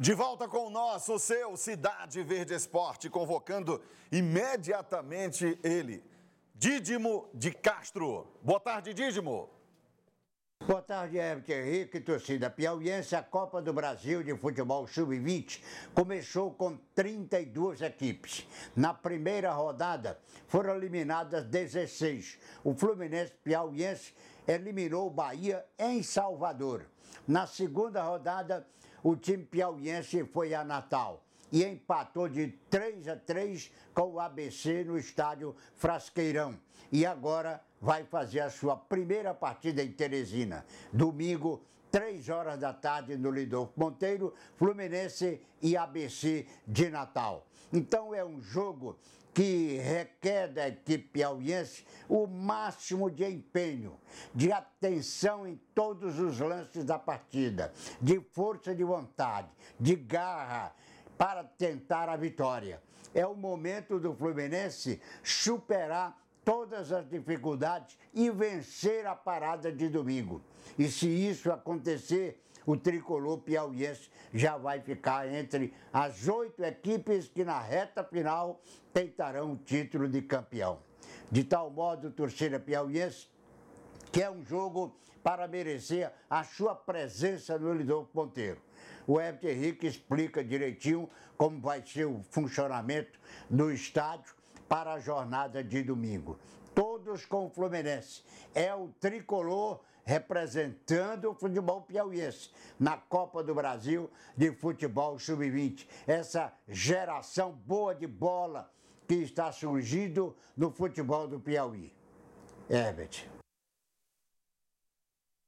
De volta com o nosso, seu Cidade Verde Esporte, convocando imediatamente ele, Dídimo de Castro. Boa tarde, Dídimo. Boa tarde, Herbert Henrique, torcida piauiense. A Copa do Brasil de Futebol Sub-20 começou com 32 equipes. Na primeira rodada, foram eliminadas 16. O Fluminense piauiense eliminou o Bahia em Salvador. Na segunda rodada, o time piauiense foi a Natal e empatou de 3 a 3 com o ABC no estádio Frasqueirão. E agora vai fazer a sua primeira partida em Teresina. Domingo, três horas da tarde no Lidolfo Monteiro, Fluminense e ABC de Natal. Então é um jogo que requer da equipe piauiense o máximo de empenho, de atenção em todos os lances da partida, de força de vontade, de garra para tentar a vitória. É o momento do Fluminense superar todas as dificuldades e vencer a parada de domingo. E se isso acontecer, o tricolor piauiense já vai ficar entre as oito equipes que na reta final tentarão o título de campeão. De tal modo, torcida piauiense, que é um jogo para merecer a sua presença no Lidolfo Ponteiro. O Everton Henrique explica direitinho como vai ser o funcionamento do estádio para a jornada de domingo. Todos com o Fluminense. É o tricolor representando o futebol piauiense na Copa do Brasil de Futebol Sub-20. Essa geração boa de bola que está surgindo no futebol do Piauí. Herbert.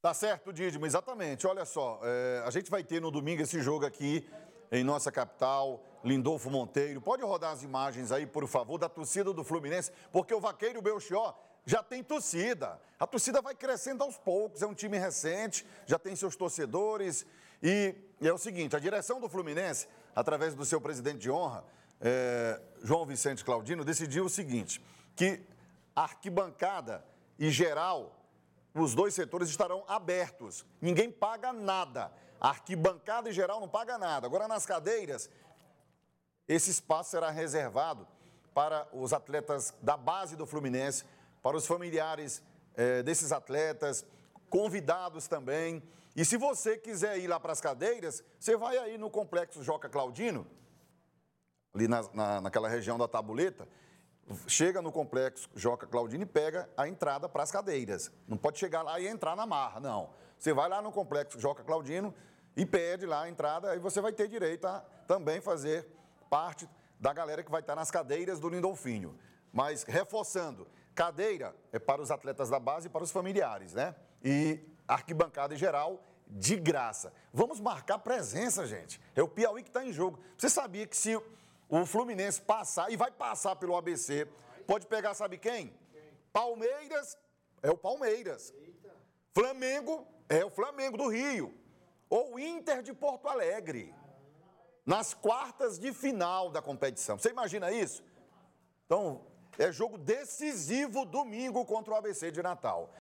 Tá certo, Didimo, exatamente. Olha só, é, a gente vai ter no domingo esse jogo aqui em nossa capital, Lindolfo Monteiro. Pode rodar as imagens aí, por favor, da torcida do Fluminense, porque o vaqueiro Belchior já tem torcida. A torcida vai crescendo aos poucos, é um time recente, já tem seus torcedores. E é o seguinte: a direção do Fluminense, através do seu presidente de honra, é, João Vicente Claudino, decidiu o seguinte: que arquibancada e geral, os dois setores estarão abertos. Ninguém paga nada. A arquibancada em geral não paga nada. Agora, nas cadeiras, esse espaço será reservado para os atletas da base do Fluminense, para os familiares eh, desses atletas, convidados também. E se você quiser ir lá para as cadeiras, você vai aí no Complexo Joca Claudino, ali na, na, naquela região da tabuleta, chega no Complexo Joca Claudino e pega a entrada para as cadeiras. Não pode chegar lá e entrar na marra, não. Você vai lá no Complexo Joca Claudino, impede lá a entrada, aí você vai ter direito a também fazer parte da galera que vai estar nas cadeiras do Lindolfinho. Mas reforçando, cadeira é para os atletas da base e para os familiares, né? E arquibancada em geral de graça. Vamos marcar presença, gente. É o Piauí que está em jogo. Você sabia que se o Fluminense passar e vai passar pelo ABC, pode pegar, sabe quem? Palmeiras é o Palmeiras. Flamengo é o Flamengo do Rio ou Inter de Porto Alegre nas quartas de final da competição. Você imagina isso? Então, é jogo decisivo domingo contra o ABC de Natal.